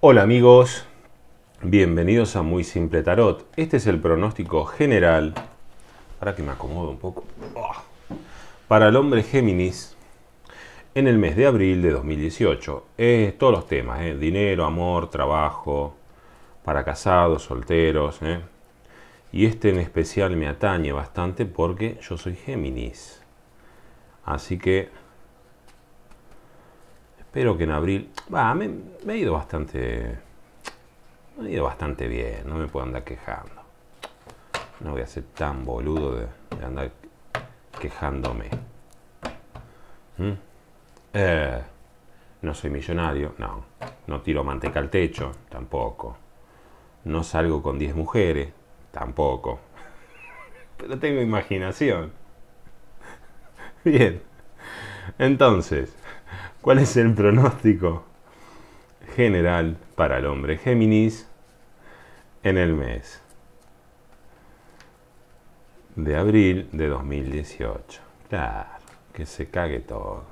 Hola amigos, bienvenidos a Muy Simple Tarot. Este es el pronóstico general, para que me acomodo un poco, ah. para el hombre Géminis en el mes de abril de 2018. es todos los temas, ¿eh? dinero, amor, trabajo, para casados, solteros. ¿eh? Y este en especial me atañe bastante porque yo soy Géminis. Así que pero que en abril, va, me, he ido bastante, me he ido bastante bien, no me puedo andar quejando. No voy a ser tan boludo de, andar quejándome. ¿Mm? Eh, no soy millonario, no. No tiro manteca al techo, tampoco. No salgo con 10 mujeres, tampoco. Pero tengo imaginación. Bien. Entonces, ¿Cuál es el pronóstico general para el hombre Géminis en el mes de abril de 2018? Claro, que se cague todo.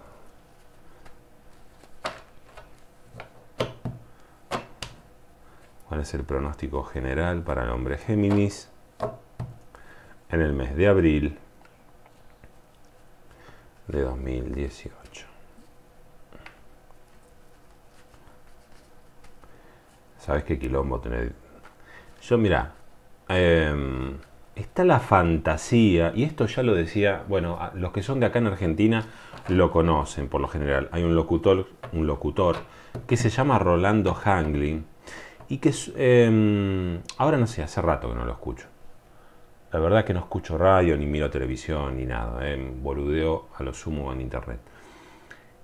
¿Cuál es el pronóstico general para el hombre Géminis en el mes de abril de 2018? ¿Sabes qué quilombo tener? Yo, mira, em, está la fantasía, y esto ya lo decía, bueno, los que son de acá en Argentina lo conocen por lo general. Hay un locutor, un locutor que se llama Rolando Hanglin, y que em, ahora no sé, hace rato que no lo escucho. La verdad que no escucho radio, ni miro televisión, ni nada. Em, boludeo a lo sumo en internet.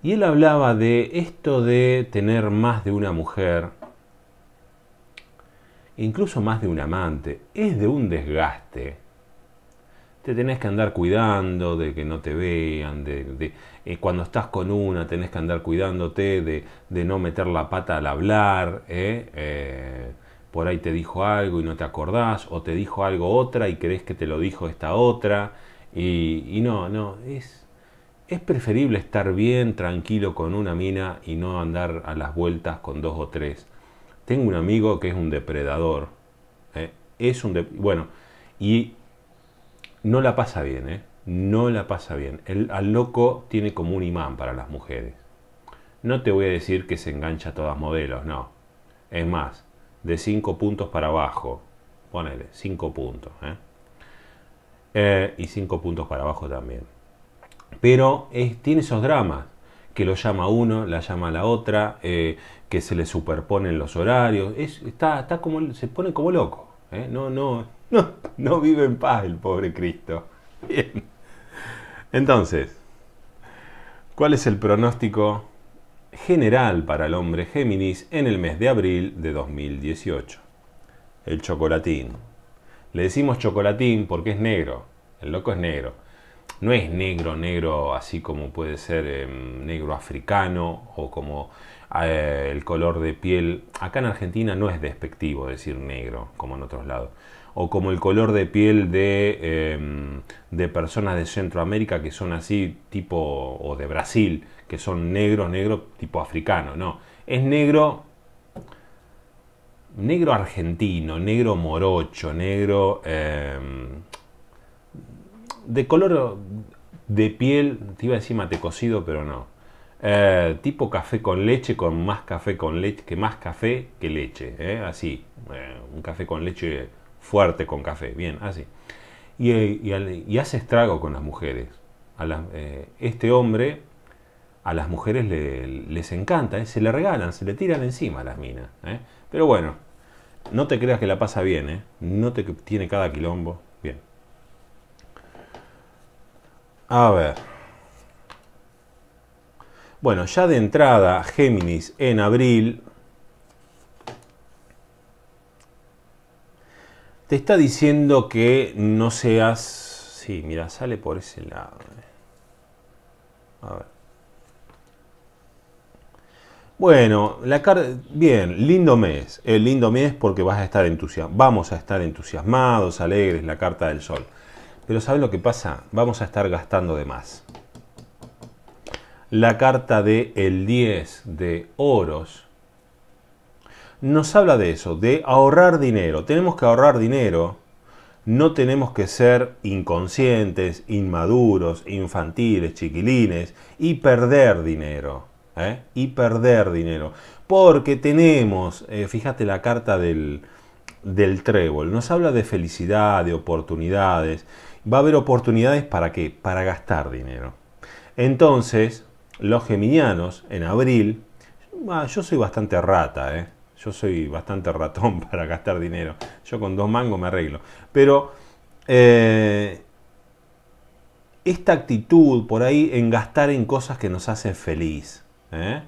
Y él hablaba de esto de tener más de una mujer incluso más de un amante, es de un desgaste. Te tenés que andar cuidando de que no te vean, de, eh, cuando estás con una tenés que andar cuidándote de, no meter la pata al hablar, ¿eh? Eh, por ahí te dijo algo y no te acordás, o te dijo algo otra y crees que te lo dijo esta otra, y, y no, no, es, es preferible estar bien, tranquilo con una mina y no andar a las vueltas con dos o tres tengo un amigo que es un depredador. ¿eh? Es un... bueno, y no la pasa bien, ¿eh? No la pasa bien. El, al loco tiene como un imán para las mujeres. No te voy a decir que se engancha a todas modelos, no. Es más, de 5 puntos para abajo. Ponele, 5 puntos. ¿eh? y 5 puntos para abajo también. Pero tiene esos dramas que lo llama uno, la llama la otra, eh, que se le superponen los horarios, está, está como, se pone como loco, ¿eh? no, no, no, no vive en paz el pobre Cristo. Bien. Entonces, ¿cuál es el pronóstico general para el hombre Géminis en el mes de abril de 2018? El chocolatín. Le decimos chocolatín porque es negro, el loco es negro no es negro, negro así como puede ser em, negro africano o como eh, el color de piel. Acá en Argentina no es despectivo decir negro como en otros lados. O como el color de piel de, em, de personas de Centroamérica que son así tipo, o de Brasil, que son negro negro tipo africano. No, es negro negro argentino, negro morocho, negro em, de color de piel, te iba a decir cocido, pero no. Eh, tipo café con leche, con más café con leche, que más café que leche, eh, así. Eh, un café con leche fuerte con café, bien, así. Y, hace estrago con las mujeres. A este hombre, a las mujeres les encanta, se le regalan, se le tiran encima a las minas. Pero bueno, no te creas que la pasa bien, no te tiene cada quilombo. A ver. Bueno, ya de entrada, Géminis en abril te está diciendo que no seas... Sí, mira, sale por ese lado. Eh. A ver. Bueno, la bien, lindo mes. El eh, lindo mes porque vas a estar Vamos a estar entusiasmados, alegres, la carta del sol. Pero ¿sabes lo que pasa? Vamos a estar gastando de más. La carta de el 10 de oros nos habla de eso, de ahorrar dinero. Tenemos que ahorrar dinero. No tenemos que ser inconscientes, inmaduros, infantiles, chiquilines y perder dinero. ¿eh? Y perder dinero. Porque tenemos, eh, fíjate la carta del, del trébol, nos habla de felicidad, de oportunidades va a haber oportunidades para qué? Para gastar dinero. Entonces, los geminianos en abril, ah, yo soy bastante rata, ¿eh? yo soy bastante ratón para gastar dinero. Yo con dos mangos me arreglo. Pero eh, esta actitud por ahí en gastar en cosas que nos hacen feliz. ¿eh?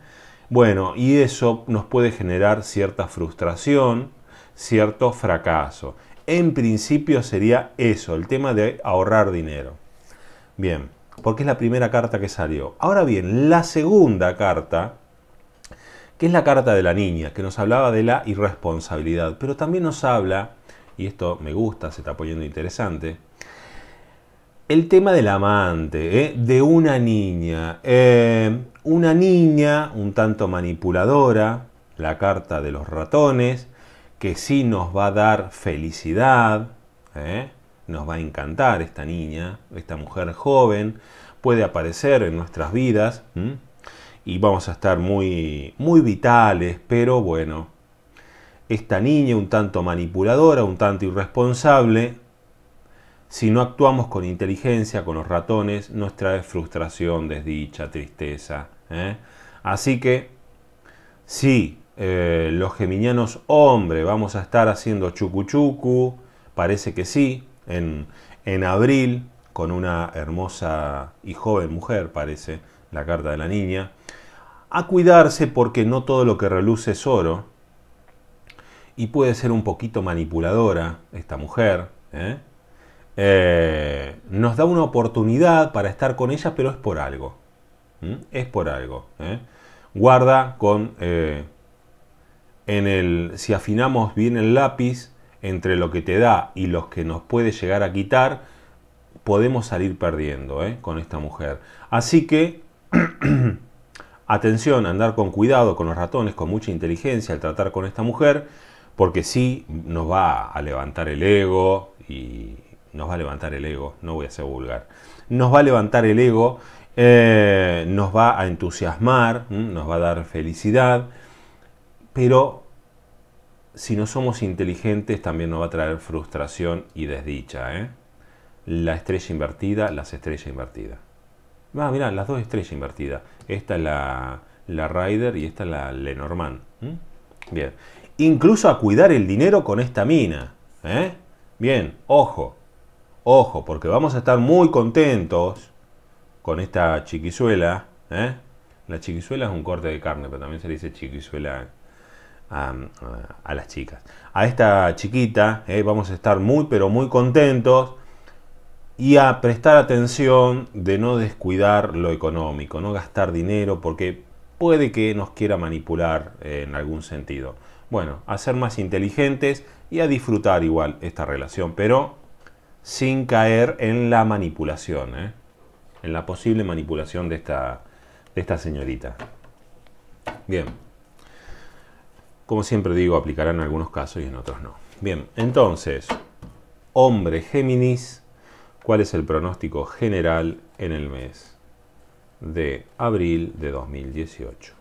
Bueno, y eso nos puede generar cierta frustración, cierto fracaso en principio sería eso, el tema de ahorrar dinero. Bien, porque es la primera carta que salió. Ahora bien, la segunda carta, que es la carta de la niña, que nos hablaba de la irresponsabilidad, pero también nos habla, y esto me gusta, se está poniendo interesante, el tema del amante, ¿eh? de una niña. Eh, una niña un tanto manipuladora, la carta de los ratones, que sí nos va a dar felicidad, ¿eh? nos va a encantar esta niña, esta mujer joven, puede aparecer en nuestras vidas y vamos a estar muy, muy vitales, pero bueno, esta niña un tanto manipuladora, un tanto irresponsable, si no actuamos con inteligencia, con los ratones, nos trae frustración, desdicha, tristeza. ¿eh? Así que, sí, eh, los geminianos, hombre, vamos a estar haciendo chucu, parece que sí, en, en abril, con una hermosa y joven mujer, parece, la carta de la niña. A cuidarse porque no todo lo que reluce es oro. Y puede ser un poquito manipuladora esta mujer. ¿eh? Eh, nos da una oportunidad para estar con ella, pero es por algo. Es por algo. Guarda con en el, si afinamos bien el lápiz, entre lo que te da y los que nos puede llegar a quitar, podemos salir perdiendo ¿eh? con esta mujer. Así que, atención, andar con cuidado con los ratones, con mucha inteligencia al tratar con esta mujer, porque sí nos va a levantar el ego y nos va a levantar el ego, no voy a ser vulgar, nos va a levantar el ego, eh, nos va a entusiasmar, nos va a dar felicidad pero si no somos inteligentes también nos va a traer frustración y desdicha. ¿eh? La estrella invertida, las estrellas invertidas. Ah, mirá, las dos estrellas invertidas. Esta es la, la Ryder y esta es la Lenormand. Bien. Incluso a cuidar el dinero con esta mina. ¿eh? Bien, ojo. Ojo, porque vamos a estar muy contentos con esta chiquizuela. ¿eh? La chiquizuela es un corte de carne, pero también se dice chiquizuela a, las chicas. A esta chiquita eh, vamos a estar muy pero muy contentos y a prestar atención de no descuidar lo económico, no gastar dinero porque puede que nos quiera manipular eh, en algún sentido. Bueno, a ser más inteligentes y a disfrutar igual esta relación, pero sin caer en la manipulación, eh, en la posible manipulación de esta, de esta señorita. Bien. Como siempre digo, aplicará en algunos casos y en otros no. Bien, entonces, hombre Géminis, ¿cuál es el pronóstico general en el mes de abril de 2018?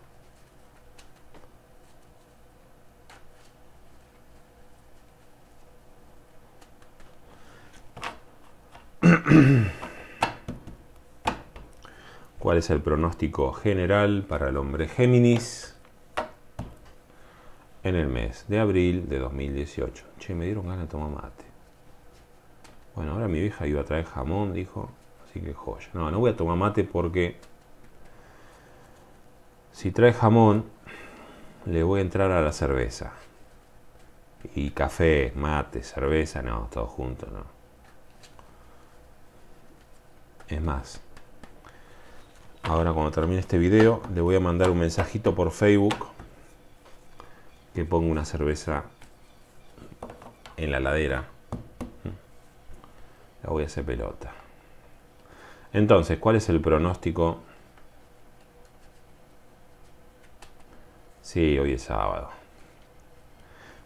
¿Cuál es el pronóstico general para el hombre Géminis? en el mes de abril de 2018. Che, me dieron ganas de tomar mate. Bueno, ahora mi vieja iba a traer jamón, dijo. Así que joya. No, no voy a tomar mate porque si trae jamón, le voy a entrar a la cerveza. Y café, mate, cerveza, no, todo junto, no. Es más, ahora cuando termine este video, le voy a mandar un mensajito por Facebook que pongo una cerveza en la ladera. La voy a hacer pelota. Entonces, ¿cuál es el pronóstico? Sí, hoy es sábado.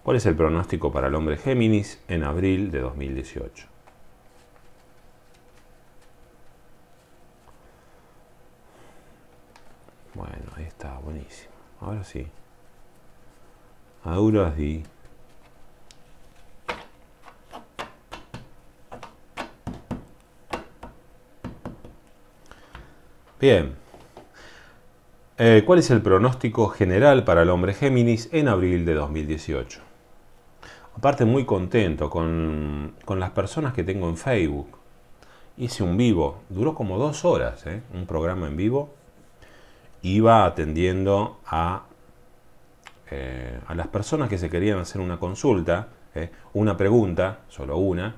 ¿Cuál es el pronóstico para el hombre Géminis en abril de 2018? Bueno, ahí está, buenísimo. Ahora sí sí. Bien. Eh, ¿Cuál es el pronóstico general para el hombre Géminis en abril de 2018? Aparte muy contento con, con las personas que tengo en Facebook. Hice un vivo, duró como dos horas, ¿eh? un programa en vivo. Iba atendiendo a eh, a las personas que se querían hacer una consulta, eh, una pregunta, solo una,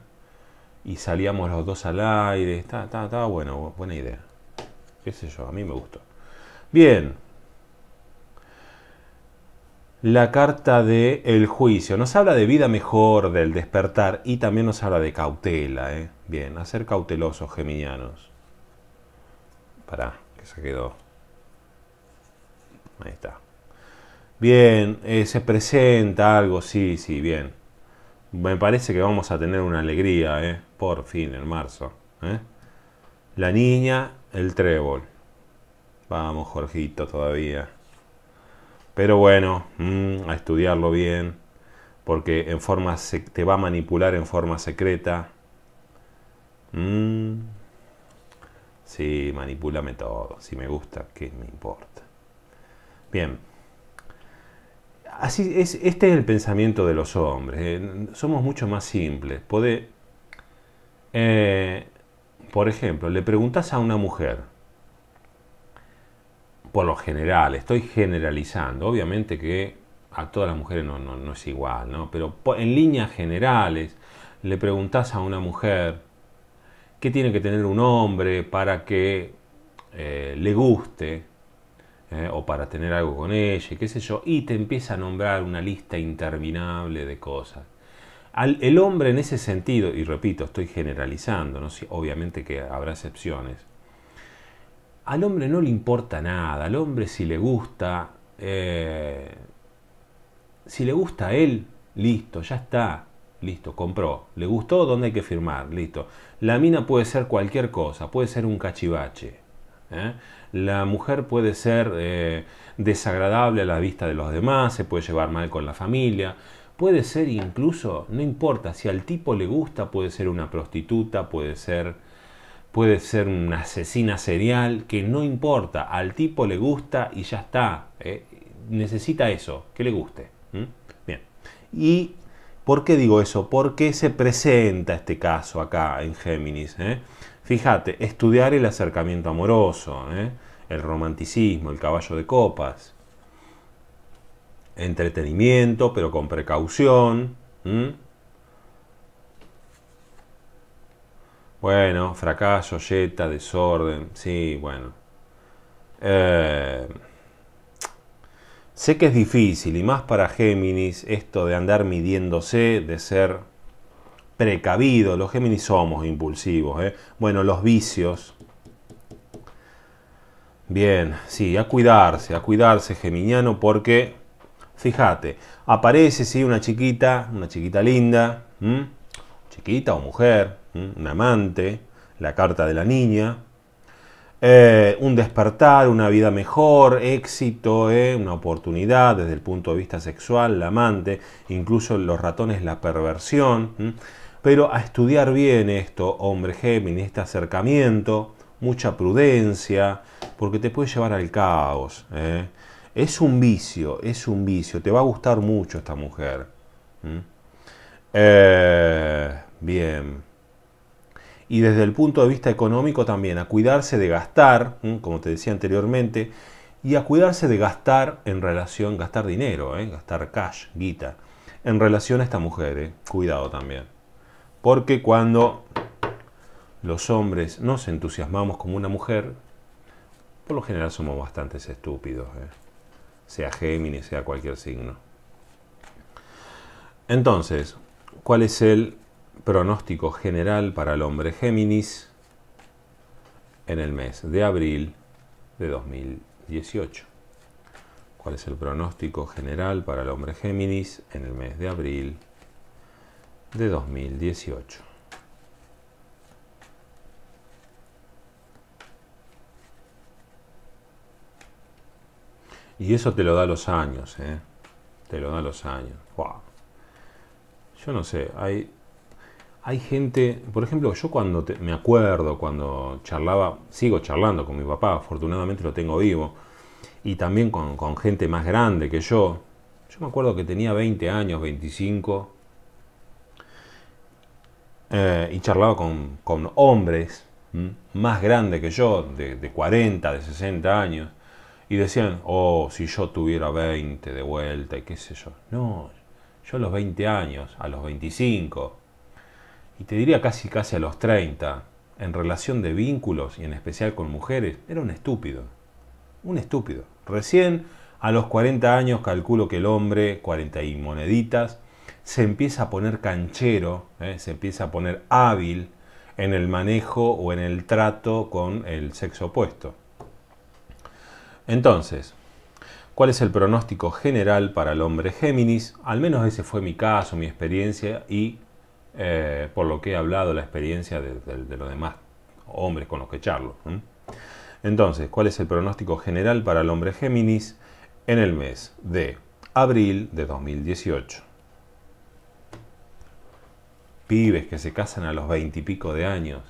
y salíamos los dos al aire. Está, está, bueno, buena idea. Qué sé yo, a mí me gustó. Bien. La carta de el juicio nos habla de vida mejor, del despertar y también nos habla de cautela. Eh. Bien, hacer cautelosos, geminianos. para que se quedó. Ahí está. Bien, eh, se presenta algo, sí, sí, bien. Me parece que vamos a tener una alegría, ¿eh? Por fin, en marzo. ¿eh? La niña, el trébol. Vamos, Jorgito, todavía. Pero bueno, mm, a estudiarlo bien, porque en forma te va a manipular en forma secreta. Mm. Sí, manipúlame todo, si me gusta, ¿qué me importa? Bien, Así es, este es el pensamiento de los hombres. Eh. somos mucho más simples. Puede, eh, por ejemplo, le preguntas a una mujer, por lo general, estoy generalizando, obviamente que a todas las mujeres no, es igual, pero en líneas generales, le preguntas a una mujer qué tiene que tener un hombre para que eh, le guste, ¿eh? o para tener algo con ella, qué sé yo, y te empieza a nombrar una lista interminable de cosas. Al, el hombre en ese sentido, y repito, estoy generalizando, ¿no? obviamente que habrá excepciones, al hombre no le importa nada, al hombre si le gusta, eh, si le gusta a él, listo, ya está, listo, compró, le gustó, ¿dónde hay que firmar? Listo. La mina puede ser cualquier cosa, puede ser un cachivache, ¿eh? La mujer puede ser eh, desagradable a la vista de los demás, se puede llevar mal con la familia, puede ser incluso, no importa, si al tipo le gusta, puede ser una prostituta, puede ser, puede ser una asesina serial, que no importa, al tipo le gusta y ya está. ¿eh? Necesita eso, que le guste. Bien. ¿Y por qué digo eso? ¿Por qué se presenta este caso acá en Géminis? Fíjate, estudiar el acercamiento amoroso, ¿eh? el romanticismo, el caballo de copas, entretenimiento, pero con precaución. Bueno, fracaso, yeta, desorden, sí, bueno. Eh, sé que es difícil, y más para Géminis, esto de andar midiéndose, de ser precavidos, los Géminis somos impulsivos. ¿eh? Bueno, los vicios. Bien, sí, a cuidarse, a cuidarse, Geminiano, porque, fíjate, aparece, sí, una chiquita, una chiquita linda, chiquita o mujer, un amante, la carta de la niña, eh, un despertar, una vida mejor, éxito, ¿eh? una oportunidad desde el punto de vista sexual, la amante, incluso los ratones, la perversión. Pero a estudiar bien esto, hombre Géminis, este acercamiento, mucha prudencia, porque te puede llevar al caos. ¿eh? Es un vicio, es un vicio. Te va a gustar mucho esta mujer. Eh, bien. Y desde el punto de vista económico también, a cuidarse de gastar, como te decía anteriormente, y a cuidarse de gastar en relación, gastar dinero, ¿eh? gastar cash, guita, en relación a esta mujer. Cuidado también. Porque cuando los hombres nos entusiasmamos como una mujer, por lo general somos bastantes estúpidos, ¿eh? sea Géminis, sea cualquier signo. Entonces, ¿cuál es el pronóstico general para el hombre Géminis en el mes de abril de 2018? ¿Cuál es el pronóstico general para el hombre Géminis en el mes de abril de 2018. Y eso te lo da los años, ¿eh? Te lo da los años. Wow. Yo no sé, hay, hay gente, por ejemplo, yo cuando me acuerdo, cuando charlaba, sigo charlando con mi papá, afortunadamente lo tengo vivo, y también con, con gente más grande que yo, yo me acuerdo que tenía 20 años, 25, eh, y charlaba con, hombres más grandes que yo, de, de, 40, de 60 años, y decían, oh, si yo tuviera 20 de vuelta y qué sé yo. No, yo a los 20 años, a los 25, y te diría casi casi a los 30, en relación de vínculos y en especial con mujeres, era un estúpido. Un estúpido. Recién a los 40 años calculo que el hombre, 40 y moneditas, se empieza a poner canchero, ¿eh? se empieza a poner hábil en el manejo o en el trato con el sexo opuesto. Entonces, ¿cuál es el pronóstico general para el hombre Géminis? Al menos ese fue mi caso, mi experiencia y eh, por lo que he hablado, la experiencia de, los demás hombres con los que charlo. Entonces, ¿cuál es el pronóstico general para el hombre Géminis en el mes de abril de 2018? pibes que se casan a los veintipico de años,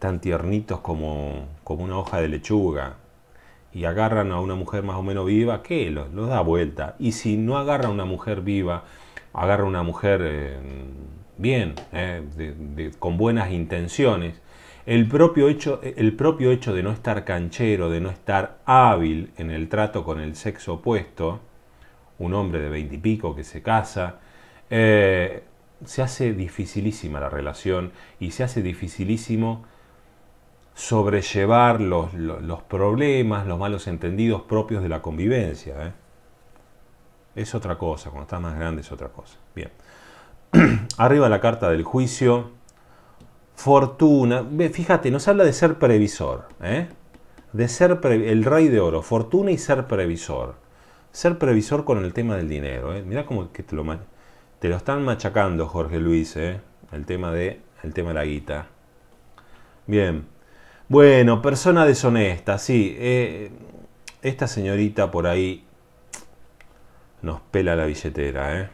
tan tiernitos como, como, una hoja de lechuga, y agarran a una mujer más o menos viva, que los, da vuelta. Y si no agarra a una mujer viva, agarra una mujer eh, bien, eh, con buenas intenciones, el propio, hecho, el propio hecho de no estar canchero, de no estar hábil en el trato con el sexo opuesto, un hombre de veintipico que se casa, eh, se hace dificilísima la relación y se hace dificilísimo sobrellevar los, los, problemas, los malos entendidos propios de la convivencia. ¿eh? Es otra cosa, cuando estás más grande es otra cosa. Bien. Arriba la carta del juicio. Fortuna. Fíjate, nos habla de ser previsor. ¿eh? De ser el rey de oro. Fortuna y ser previsor. Ser previsor con el tema del dinero. ¿eh? Mirá cómo que te lo te lo están machacando, Jorge Luis, ¿eh? el, tema de, el tema de la guita. Bien. Bueno, persona deshonesta, sí. Eh, esta señorita por ahí nos pela la billetera. ¿eh?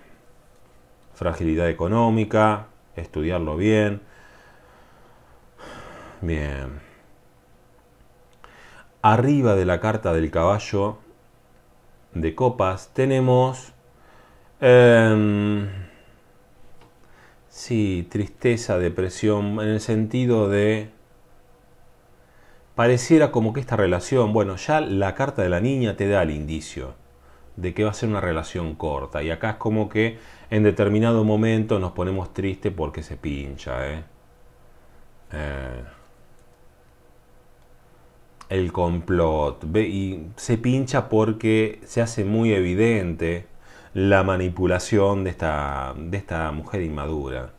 Fragilidad económica, estudiarlo bien. Bien. Arriba de la carta del caballo de copas tenemos Em, sí, tristeza, depresión, en el sentido de... Pareciera como que esta relación, bueno, ya la carta de la niña te da el indicio de que va a ser una relación corta. Y acá es como que en determinado momento nos ponemos tristes porque se pincha. ¿eh? eh el complot. y se pincha porque se hace muy evidente la manipulación de esta, de esta mujer inmadura.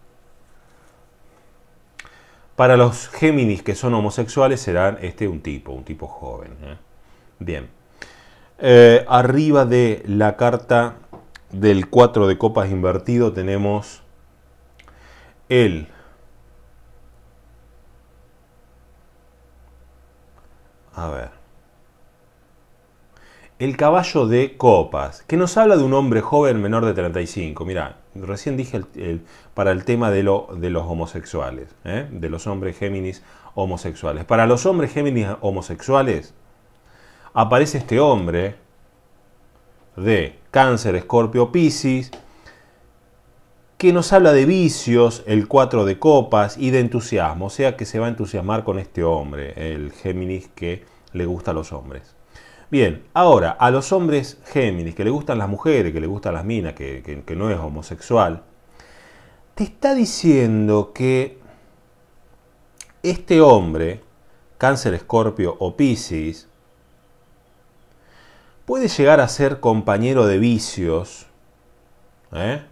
Para los Géminis que son homosexuales serán este un tipo, un tipo joven. ¿eh? Bien. Eh, arriba de la carta del 4 de copas invertido tenemos el A ver. El caballo de copas, que nos habla de un hombre joven menor de 35. Mira, recién dije para el tema de, los homosexuales, ¿eh? de los hombres Géminis homosexuales. Para los hombres Géminis homosexuales, aparece este hombre de Cáncer, Escorpio, Piscis, que nos habla de vicios, el 4 de copas y de entusiasmo. O sea que se va a entusiasmar con este hombre, el Géminis que le gusta a los hombres. Bien, ahora, a los hombres Géminis, que le gustan las mujeres, que le gustan las minas, que, no es homosexual, te está diciendo que este hombre, Cáncer, Escorpio o Piscis, puede llegar a ser compañero de vicios. ¿eh?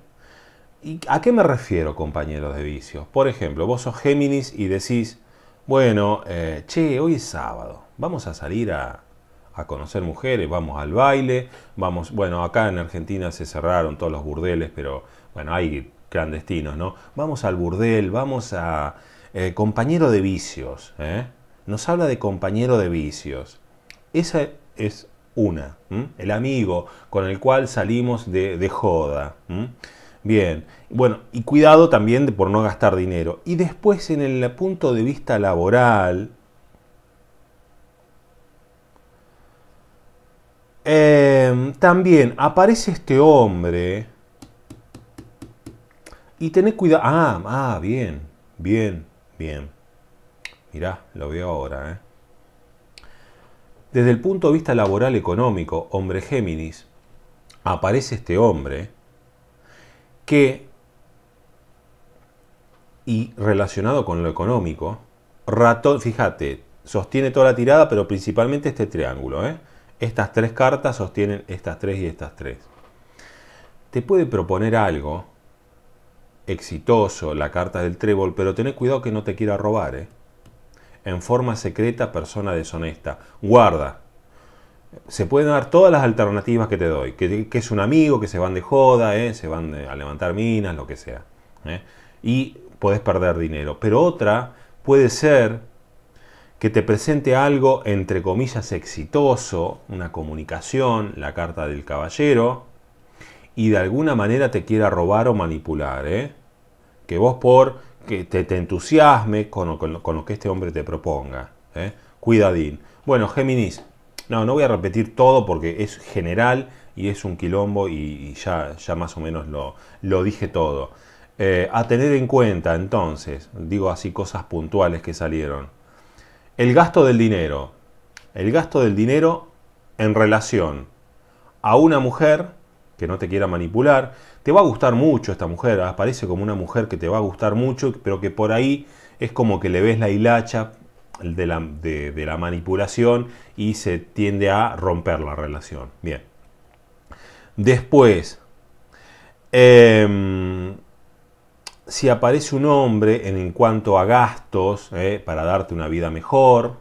¿Y a qué me refiero, compañero de vicios? Por ejemplo, vos sos Géminis y decís, bueno, eh, che, hoy es sábado, vamos a salir a, a conocer mujeres, vamos al baile, vamos, bueno, acá en Argentina se cerraron todos los burdeles, pero bueno, hay clandestinos, ¿no? Vamos al burdel, vamos a eh, compañero de vicios, ¿eh? Nos habla de compañero de vicios. Esa es una, el amigo con el cual salimos de, joda. Bien, bueno, y cuidado también por no gastar dinero. Y después en el punto de vista laboral, Em, también aparece este hombre. Y tened cuidado. Ah, ah, bien, bien, bien. Mirá, lo veo ahora. Eh. Desde el punto de vista laboral económico, hombre Géminis, aparece este hombre que, y relacionado con lo económico, ratón, fíjate, sostiene toda la tirada, pero principalmente este triángulo, ¿eh? Estas tres cartas sostienen estas tres y estas tres. Te puede proponer algo exitoso, la carta del trébol, pero tened cuidado que no te quiera robar. ¿eh? En forma secreta, persona deshonesta. Guarda. Se pueden dar todas las alternativas que te doy. Que, es un amigo, que se van de joda, ¿eh? se van a levantar minas, lo que sea. ¿eh? Y puedes perder dinero. Pero otra puede ser que te presente algo entre comillas exitoso, una comunicación, la carta del caballero, y de alguna manera te quiera robar o manipular. ¿eh? Que vos por que te, te entusiasme con, lo que este hombre te proponga. ¿eh? Cuidadín. Bueno, Géminis, no, no voy a repetir todo porque es general y es un quilombo y, ya, ya más o menos lo, lo dije todo. Eh, a tener en cuenta entonces, digo así cosas puntuales que salieron el gasto del dinero. El gasto del dinero en relación a una mujer que no te quiera manipular. Te va a gustar mucho esta mujer, aparece ¿ah? como una mujer que te va a gustar mucho, pero que por ahí es como que le ves la hilacha de la, manipulación y se tiende a romper la relación. Bien. Después, em, si aparece un hombre en, cuanto a gastos eh, para darte una vida mejor,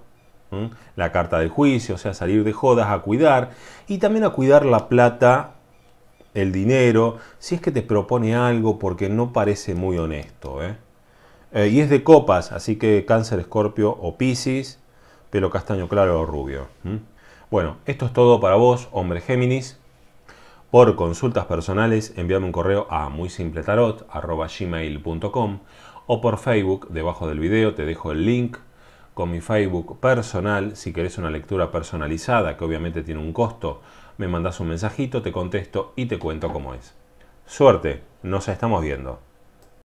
la carta del juicio, o sea, salir de jodas a cuidar y también a cuidar la plata, el dinero, si es que te propone algo porque no parece muy honesto. ¿eh? Eh, y es de copas, así que cáncer, escorpio o piscis, pelo castaño claro o rubio. Bueno, esto es todo para vos, hombre Géminis. Por consultas personales, envíame un correo a muy o por Facebook, debajo del video te dejo el link con mi Facebook personal. Si querés una lectura personalizada, que obviamente tiene un costo, me mandas un mensajito, te contesto y te cuento cómo es. Suerte, nos estamos viendo.